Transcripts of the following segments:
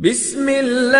अहकाम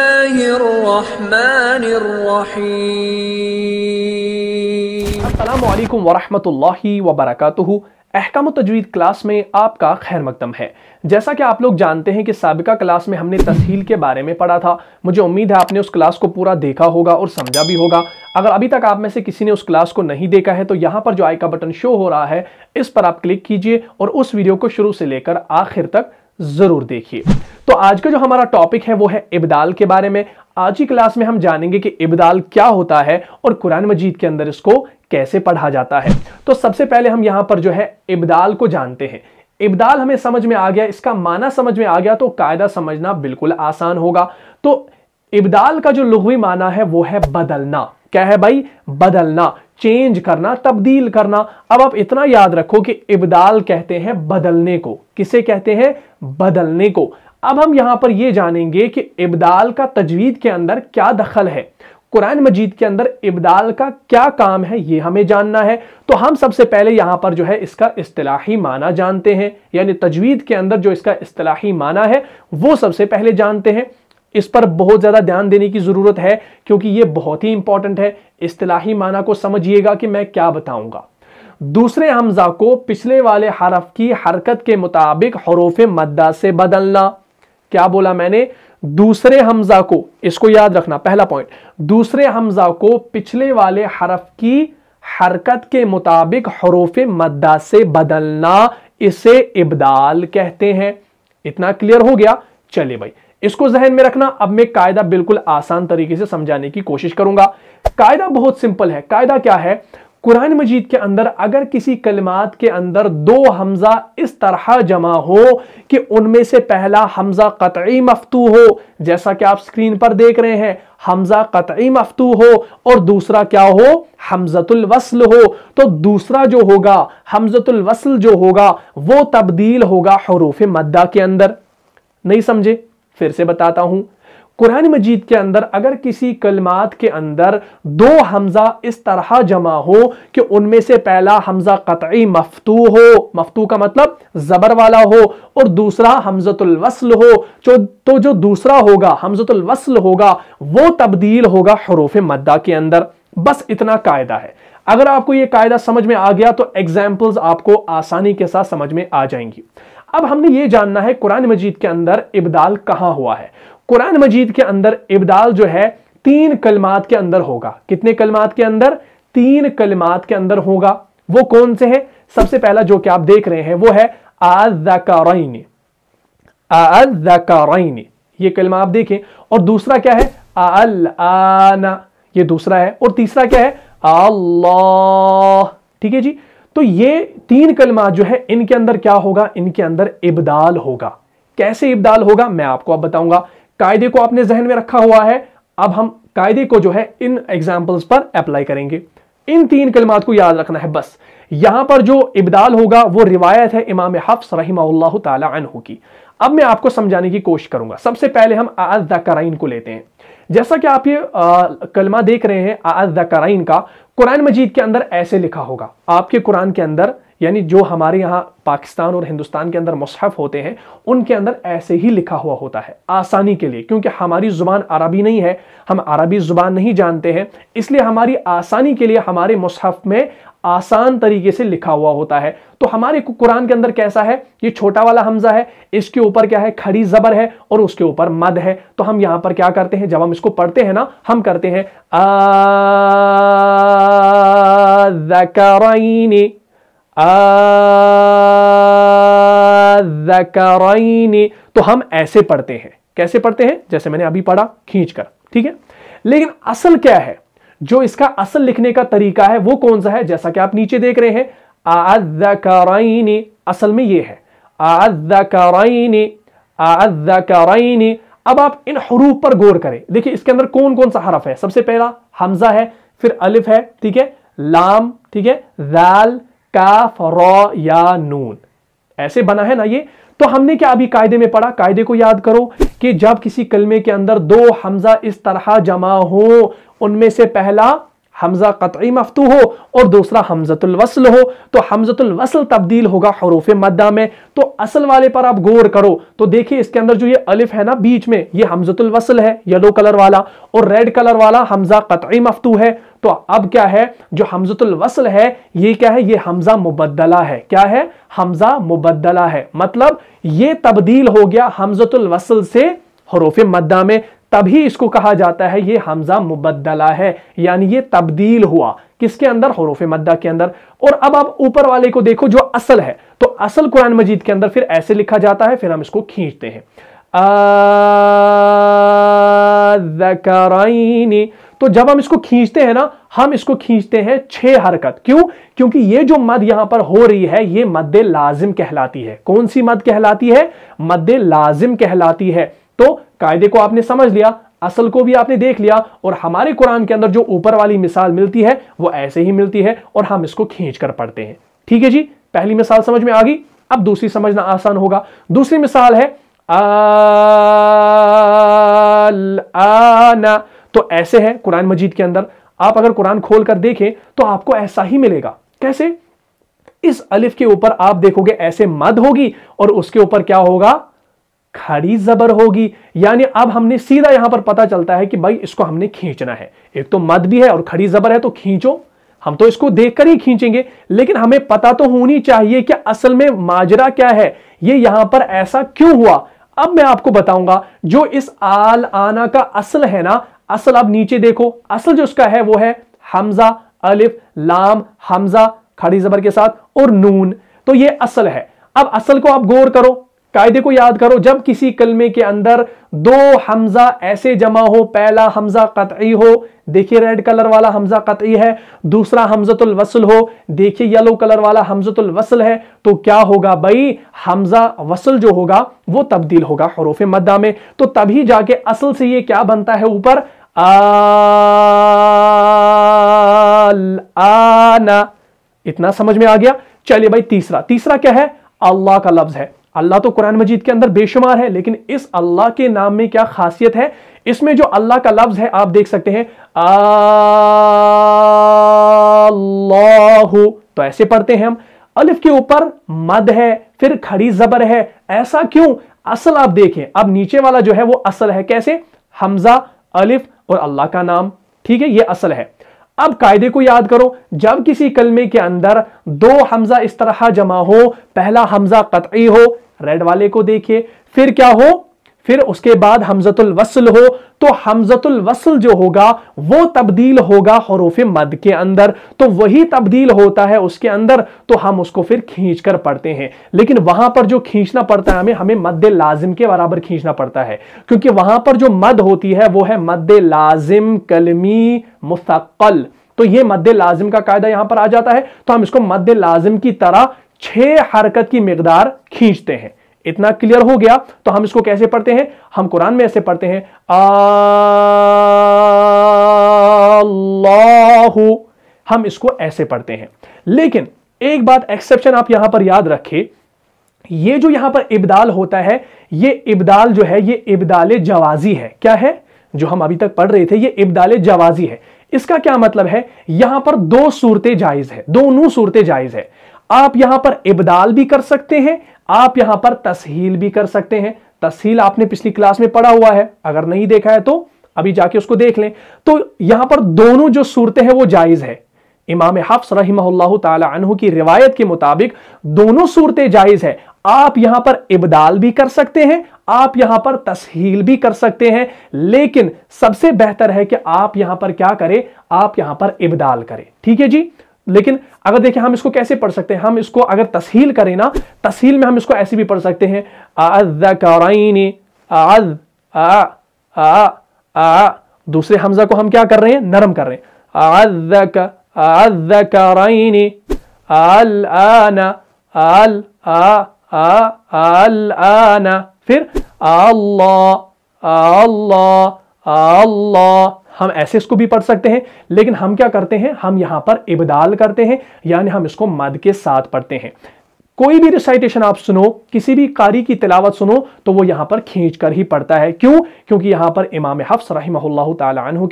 तजवीद क्लास में आपका खैर मकदम है जैसा कि आप लोग जानते हैं कि सबका क्लास में हमने तसहील के बारे में पढ़ा था मुझे उम्मीद है आपने उस क्लास को पूरा देखा होगा और समझा भी होगा अगर अभी तक आप में से किसी ने उस क्लास को नहीं देखा है तो यहाँ पर जो आई का बटन शो हो रहा है इस पर आप क्लिक कीजिए और उस वीडियो को शुरू से लेकर आखिर तक जरूर देखिए तो आज का जो हमारा टॉपिक है वो है इब्दाल के बारे में आज की क्लास में हम जानेंगे कि इब्दाल क्या होता है और कुरान मजीद के अंदर इसको कैसे पढ़ा जाता है तो सबसे पहले हम यहां पर जो है इब्दाल को जानते हैं इब्दाल हमें समझ में आ गया इसका माना समझ में आ गया तो कायदा समझना बिल्कुल आसान होगा तो इब्दाल का जो लुघवी माना है वो है बदलना क्या है भाई बदलना चेंज करना तब्दील करना अब आप इतना याद रखो कि इबदाल कहते हैं बदलने को किसे कहते हैं बदलने को अब हम यहां पर यह जानेंगे कि इबदाल का तजवीद के अंदर क्या दखल है कुरान मजीद के अंदर इबदाल का क्या काम है ये हमें जानना है तो हम सबसे पहले यहां पर जो है इसका इस्तलाही माना जानते हैं यानी तजवीद के अंदर जो इसका इस्तलाही माना है वो सबसे पहले जानते हैं इस पर बहुत ज़्यादा ध्यान देने की ज़रूरत है क्योंकि यह बहुत ही इंपॉर्टेंट है इस्तलाही माना को समझिएगा कि मैं क्या बताऊंगा दूसरे हमजा को पिछले वाले हरफ की हरकत के मुताबिक हरूफ मद्दा से बदलना क्या बोला मैंने दूसरे हमजा को इसको याद रखना पहला पॉइंट दूसरे हमजा को पिछले वाले हरफ की हरकत के मुताबिक हरूफ मद्दा से बदलना इसे इबदाल कहते हैं इतना क्लियर हो गया चलिए भाई इसको जहन में रखना अब मैं कायदा बिल्कुल आसान तरीके से समझाने की कोशिश करूंगा कायदा बहुत सिंपल है कायदा क्या है कुरान मजीद के अंदर अगर किसी कलमात के अंदर दो हमजा इस तरह जमा हो कि उनमें से पहला हमजा कतई मफतू हो जैसा कि आप स्क्रीन पर देख रहे हैं हमजा कतई मफतू हो और दूसरा क्या हो हमजतुल वसल हो तो दूसरा जो होगा हमजतुल वसल जो होगा वो तब्दील होगा हरूफ मद्दा के अंदर नहीं समझे फिर से बताता हूं कुरान मजीद के अंदर अगर किसी कलमात के अंदर दो हमजा इस तरह जमा हो कि उनमें से पहला हमजा कतई मफतू हो मफतू का मतलब जबर वाला हो और दूसरा हमजतुलवसल हो जो तो जो दूसरा होगा हमजतुलवसल होगा वो तब्दील होगा हरूफ मद्दा के अंदर बस इतना कायदा है अगर आपको ये कायदा समझ में आ गया तो एग्जाम्पल्स आपको आसानी के साथ समझ में आ जाएंगी अब हमने ये जानना है कुरान मजीद के अंदर इब्दाल कहाँ हुआ है कुरान मजीद के अंदर इब्दाल जो है तीन कलमात के अंदर होगा कितने कलमात के अंदर तीन कलमात के अंदर होगा वो कौन से हैं सबसे पहला जो कि आप देख रहे हैं वो है आजाकारैन आजाकारैन ये कलमा आप देखें और दूसरा क्या है अल आना ये दूसरा है और तीसरा क्या है अल्लाह ठीक है जी तो ये तीन कलमा जो है इनके अंदर क्या होगा इनके अंदर इबदाल होगा कैसे इबदाल होगा मैं आपको अब बताऊंगा कायदे को आपने जहन में रखा हुआ है अब हम कायदे को जो है इन एग्जाम्पल्स पर अप्लाई करेंगे इन तीन कलमात को याद रखना है बस यहां पर जो इबदाल होगा वो रिवायत है इमाम हफ्स रही की अब मैं आपको समझाने की कोशिश करूंगा सबसे पहले हम आज कराइन को लेते हैं जैसा कि आप ये आ, कलमा देख रहे हैं आज कराइन का कुरान मजीद के अंदर ऐसे लिखा होगा आपके कुरान के अंदर यानी जो हमारे यहाँ पाकिस्तान और हिंदुस्तान के अंदर मुसहफ होते हैं उनके अंदर ऐसे ही लिखा हुआ होता है आसानी के लिए क्योंकि हमारी ज़ुबान अरबी नहीं है हम अरबी ज़ुबान नहीं जानते हैं इसलिए हमारी आसानी के लिए हमारे मुसहफ में आसान तरीके से लिखा हुआ होता है तो हमारे कुरान के अंदर कैसा है ये छोटा वाला हमजा है इसके ऊपर क्या है खड़ी जबर है और उसके ऊपर मद है तो हम यहां पर क्या करते हैं जब हम इसको पढ़ते हैं ना हम करते हैं आ तो हम ऐसे पढ़ते हैं कैसे पढ़ते हैं जैसे मैंने अभी पढ़ा खींचकर ठीक है लेकिन असल क्या है जो इसका असल लिखने का तरीका है वो कौन सा है जैसा कि आप नीचे देख रहे हैं आदराइन असल में ये है आदराइन आदराइन अब आप इन हरूफ पर गौर करें देखिए इसके अंदर कौन कौन सा हरफ है सबसे पहला हमजा है फिर अलिफ है ठीक है लाम ठीक है दाल काफ रो या नून ऐसे बना है ना ये तो हमने क्या अभी कायदे में पढ़ा कायदे को याद करो कि जब किसी कलमे के अंदर दो हमजा इस तरह जमा हो उनमें से पहला हमजा कतई मफतू हो और दूसरा वसल हो तो वसल तब्दील होगा हरूफ मद्दा में तो असल वाले पर आप गौर करो तो देखिए इसके अंदर जो ये अलिफ है ना बीच में ये हमजतुलवसल है येलो कलर वाला और रेड कलर वाला हमजा कतई मफतू है तो अब क्या है जो हमजतुल वसल है ये क्या है ये हमजा मुबदला है क्या है हमजा मुबदला है मतलब ये तब्दील हो गया हमजतुल वसल से हरूफ मद्दा में तभी इसको कहा जाता है ये हमजा मुबदला है यानी ये तब्दील हुआ किसके अंदर हरूफ मद्दा के अंदर और अब आप ऊपर वाले को देखो जो असल है तो असल कुरान मजीद के अंदर फिर ऐसे लिखा जाता है फिर हम इसको खींचते हैं आ... ज़करैनि तो जब हम इसको खींचते हैं ना हम इसको खींचते हैं छह हरकत क्यों क्योंकि ये जो मद यहां पर हो रही है ये मद लाजिम कहलाती है कौन सी मद कहलाती है मद लाजिम कहलाती है तो कायदे को आपने समझ लिया असल को भी आपने देख लिया और हमारे कुरान के अंदर जो ऊपर वाली मिसाल मिलती है वो ऐसे ही मिलती है और हम इसको खींच कर पढ़ते हैं ठीक है जी पहली मिसाल समझ में आ गई अब दूसरी समझना आसान होगा दूसरी मिसाल है आ आना तो ऐसे है कुरान मजीद के अंदर आप अगर कुरान खोल कर देखें तो आपको ऐसा ही मिलेगा कैसे इस अलिफ के ऊपर आप देखोगे ऐसे मद होगी और उसके ऊपर क्या होगा खड़ी जबर होगी यानी अब हमने सीधा यहां पर पता चलता है कि भाई इसको हमने खींचना है एक तो मद भी है और खड़ी जबर है तो खींचो हम तो इसको देखकर ही खींचेंगे लेकिन हमें पता तो होनी चाहिए कि असल में माजरा क्या है ये यहां पर ऐसा क्यों हुआ अब मैं आपको बताऊंगा जो इस आल आना का असल है ना असल अब नीचे देखो असल जो उसका है वो है हमजा अलिफ लाम हमजा खड़ी जबर के साथ और नून तो ये असल है अब असल को आप गौर करो कायदे को याद करो जब किसी कलमे के अंदर दो हमजा ऐसे जमा हो पहला हमजा कतई हो देखिए रेड कलर वाला हमजा कतई है दूसरा हमजतुल वसल हो देखिए येलो कलर वाला हमजतुल वसल है तो क्या होगा भाई हमजा वसल जो होगा वो तब्दील होगा हरूफ मद्दा में तो तभी जाके असल से ये क्या बनता है ऊपर आना इतना समझ में आ गया चलिए भाई तीसरा तीसरा क्या है अल्लाह का लफ्ज है अल्लाह तो कुरान मजीद के अंदर बेशुमार है लेकिन इस अल्लाह के नाम में क्या खासियत है इसमें जो अल्लाह का लफ्ज है आप देख सकते हैं अल्लाहु तो ऐसे पढ़ते हैं हम अलिफ के ऊपर मद है फिर खड़ी जबर है ऐसा क्यों असल आप देखें अब नीचे वाला जो है वो असल है कैसे हमजा अलिफ और अल्लाह का नाम ठीक है ये असल है अब कायदे को याद करो जब किसी कलमे के अंदर दो हमजा इस तरह जमा हो पहला हमजा कतई हो रेड वाले को देखिए फिर क्या हो फिर उसके बाद हमजतुल वसल हो तो हमजतुल वसल जो होगा वो तब्दील होगा हरूफ मद के अंदर तो वही तब्दील होता है उसके अंदर तो हम उसको फिर खींच कर पढ़ते हैं लेकिन वहां पर जो खींचना पड़ता है हमें हमें मद लाजिम के बराबर खींचना पड़ता है क्योंकि वहां पर जो मद होती है वो है मद लाजिम कलमी मुस्तकल तो ये मद लाजिम का कायदा यहां पर आ जाता है तो हम इसको मद लाजिम की तरह छह हरकत की मकदार खींचते हैं इतना क्लियर हो गया तो हम इसको कैसे पढ़ते हैं हम कुरान में ऐसे पढ़ते हैं अल्लाह हम इसको ऐसे पढ़ते हैं लेकिन एक बात एक्सेप्शन आप यहां पर याद रखें ये जो यहां पर इब्दाल होता है ये इब्दाल जो है ये इबदाल जवाजी है क्या है जो हम अभी तक पढ़ रहे थे ये इबदाल जवाजी है इसका क्या मतलब है यहां पर दो सूरतें जायज है दोनों सूरतें जायज है आप यहां पर इबदाल भी कर सकते हैं आप यहां पर तस्हील भी कर सकते हैं तस्हील आपने पिछली क्लास में पढ़ा हुआ है अगर नहीं देखा है तो अभी जाके उसको देख लें तो यहां पर दोनों जो सूरतें हैं वो जायज है इमाम हफ्स रही तु की रिवायत के मुताबिक दोनों सूरतें जायज है आप यहां पर इबदाल भी कर सकते हैं आप यहां पर तस्हील भी कर सकते हैं लेकिन सबसे बेहतर है कि आप यहां पर क्या करें आप यहां पर इबदाल करें ठीक है जी लेकिन अगर देखिए हम इसको कैसे पढ़ सकते हैं हम इसको अगर तस्हील करें ना तस्हील में हम इसको ऐसे भी पढ़ सकते हैं आदराइन आद आ आ आ दूसरे हमजा को हम क्या कर रहे हैं नरम कर रहे हैं अल आना अल आ आ अल आना फिर अल्लाह अल्लाह अल्लाह हम ऐसे इसको भी पढ़ सकते हैं लेकिन हम क्या करते हैं हम यहां पर इबदाल करते हैं यानी हम इसको मद के साथ पढ़ते हैं कोई भी रिसाइटेशन आप सुनो किसी भी कारी की तिलावत सुनो तो वो यहां पर खींच कर ही पड़ता है क्यों क्योंकि यहां पर इमाम हफ्स रही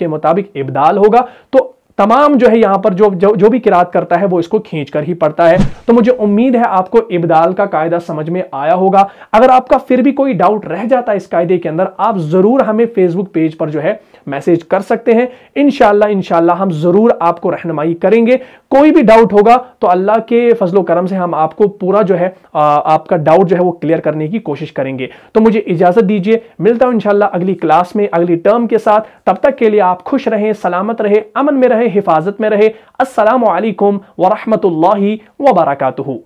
के मुताबिक इब्दाल होगा तो तमाम जो है यहां पर जो जो, जो भी किरात करता है वो इसको खींच कर ही पड़ता है तो मुझे उम्मीद है आपको इबदाल का कायदा समझ में आया होगा अगर आपका फिर भी कोई डाउट रह जाता है इस कायदे के अंदर आप ज़रूर हमें फेसबुक पेज पर जो है मैसेज कर सकते हैं इनशाला इनशाला हम ज़रूर आपको रहनमाई करेंगे कोई भी डाउट होगा तो अल्लाह के फजलो करम से हम आपको पूरा जो है आ, आपका डाउट जो है वो क्लियर करने की कोशिश करेंगे तो मुझे इजाज़त दीजिए मिलता हूँ इनशाला अगली क्लास में अगली टर्म के साथ तब तक के लिए आप खुश रहें सलामत रहे अमन में रहे हिफाजत में रहे असलकम वरहमल वबरकू